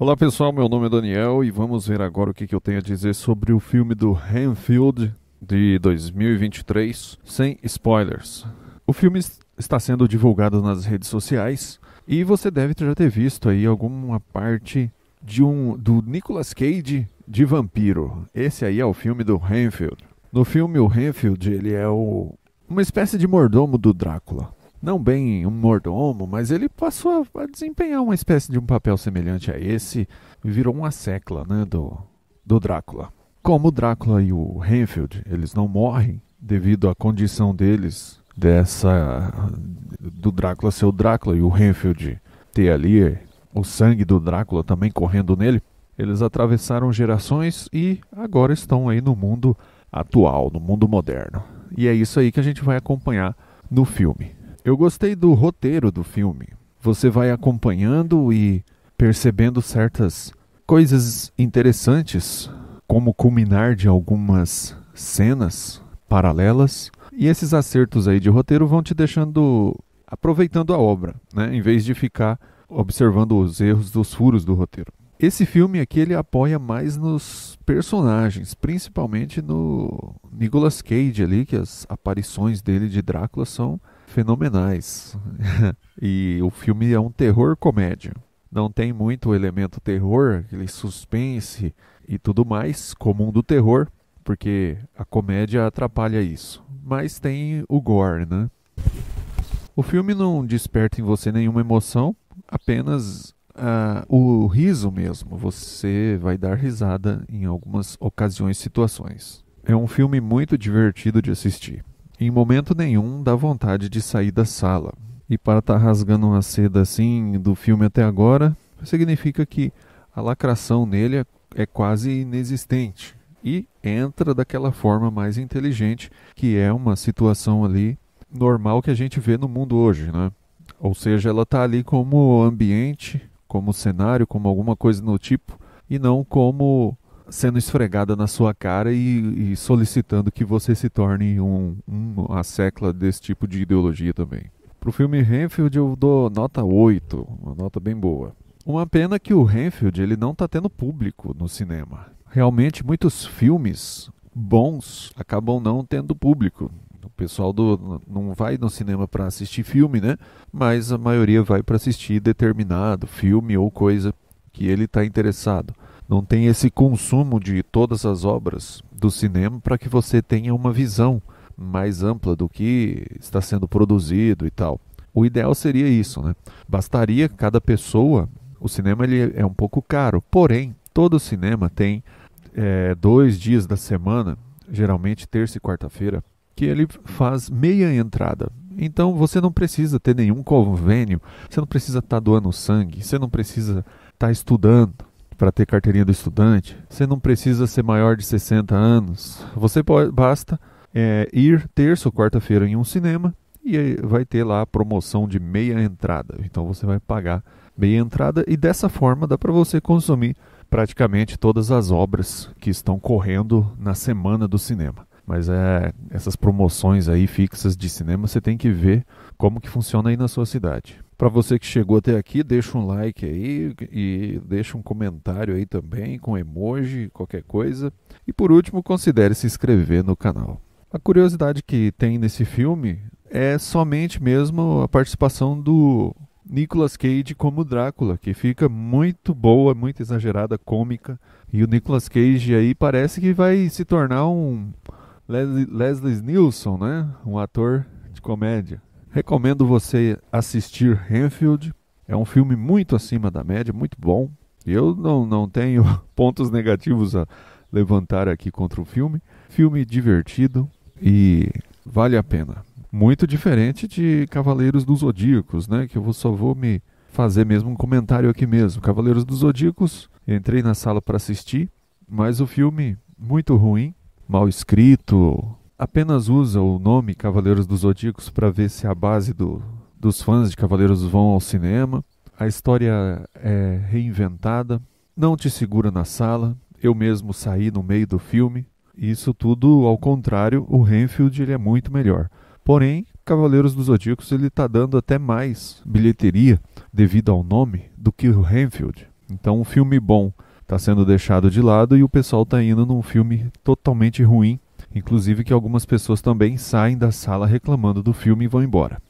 Olá pessoal, meu nome é Daniel e vamos ver agora o que, que eu tenho a dizer sobre o filme do Renfield de 2023, sem spoilers. O filme está sendo divulgado nas redes sociais e você deve já ter visto aí alguma parte de um do Nicolas Cage de vampiro. Esse aí é o filme do Renfield. No filme o Renfield ele é o, uma espécie de mordomo do Drácula não bem um mordomo, mas ele passou a, desempenhar uma espécie de um papel semelhante a esse e virou uma secla né, do, do Drácula. Como o Drácula e o Renfield, eles não morrem devido à condição deles, dessa do Drácula ser o Drácula e o Renfield ter ali o sangue do Drácula também correndo nele, eles atravessaram gerações e agora estão aí no mundo atual, no mundo moderno. E é isso aí que a gente vai acompanhar no filme. Eu gostei do roteiro do filme. Você vai acompanhando e percebendo certas coisas interessantes, como culminar de algumas cenas paralelas. E esses acertos aí de roteiro vão te deixando aproveitando a obra, né? em vez de ficar observando os erros dos furos do roteiro. Esse filme aqui ele apoia mais nos personagens, principalmente no Nicolas Cage ali, que as aparições dele de Drácula são fenomenais. e o filme é um terror comédia. Não tem muito elemento terror, aquele suspense e tudo mais comum do terror, porque a comédia atrapalha isso. Mas tem o gore, né? O filme não desperta em você nenhuma emoção, apenas uh, o riso mesmo. Você vai dar risada em algumas ocasiões, situações. É um filme muito divertido de assistir. Em momento nenhum dá vontade de sair da sala. E para estar tá rasgando uma seda assim do filme até agora, significa que a lacração nele é, é quase inexistente. E entra daquela forma mais inteligente, que é uma situação ali normal que a gente vê no mundo hoje, né? Ou seja, ela está ali como ambiente, como cenário, como alguma coisa no tipo, e não como sendo esfregada na sua cara e, e solicitando que você se torne um, um, uma secla desse tipo de ideologia também. Pro filme Renfield eu dou nota 8, uma nota bem boa. Uma pena que o Renfield ele não está tendo público no cinema. Realmente muitos filmes bons acabam não tendo público. O pessoal do, não vai no cinema para assistir filme, né? Mas a maioria vai para assistir determinado filme ou coisa que ele está interessado não tem esse consumo de todas as obras do cinema para que você tenha uma visão mais ampla do que está sendo produzido e tal. O ideal seria isso, né? Bastaria cada pessoa. O cinema ele é um pouco caro, porém todo cinema tem é, dois dias da semana, geralmente terça e quarta-feira, que ele faz meia entrada. Então você não precisa ter nenhum convênio, você não precisa estar tá doando sangue, você não precisa estar tá estudando para ter carteirinha do estudante. Você não precisa ser maior de 60 anos. Você pode, basta é, ir terça ou quarta-feira em um cinema e vai ter lá a promoção de meia entrada. Então você vai pagar meia entrada e dessa forma dá para você consumir praticamente todas as obras que estão correndo na semana do cinema. Mas é, essas promoções aí fixas de cinema você tem que ver como que funciona aí na sua cidade. Para você que chegou até aqui, deixa um like aí e deixa um comentário aí também com emoji, qualquer coisa. E por último, considere se inscrever no canal. A curiosidade que tem nesse filme é somente mesmo a participação do Nicolas Cage como Drácula, que fica muito boa, muito exagerada, cômica. E o Nicolas Cage aí parece que vai se tornar um Leslie, Leslie Nielsen, né? Um ator de comédia. Recomendo você assistir Renfield. É um filme muito acima da média, muito bom. Eu não, não tenho pontos negativos a levantar aqui contra o filme. Filme divertido e vale a pena. Muito diferente de Cavaleiros dos Zodíacos, né? Que eu só vou me fazer mesmo um comentário aqui mesmo. Cavaleiros dos Zodíacos, entrei na sala para assistir, mas o filme muito ruim, mal escrito, apenas usa o nome Cavaleiros dos Zodíacos para ver se a base do, dos fãs de Cavaleiros vão ao cinema. A história é reinventada, não te segura na sala. Eu mesmo saí no meio do filme. Isso tudo ao contrário, o Renfield ele é muito melhor. Porém, Cavaleiros dos Zodíacos ele está dando até mais bilheteria devido ao nome do que o Renfield. Então, um filme bom está sendo deixado de lado e o pessoal está indo num filme totalmente ruim Inclusive que algumas pessoas também saem da sala reclamando do filme e vão embora.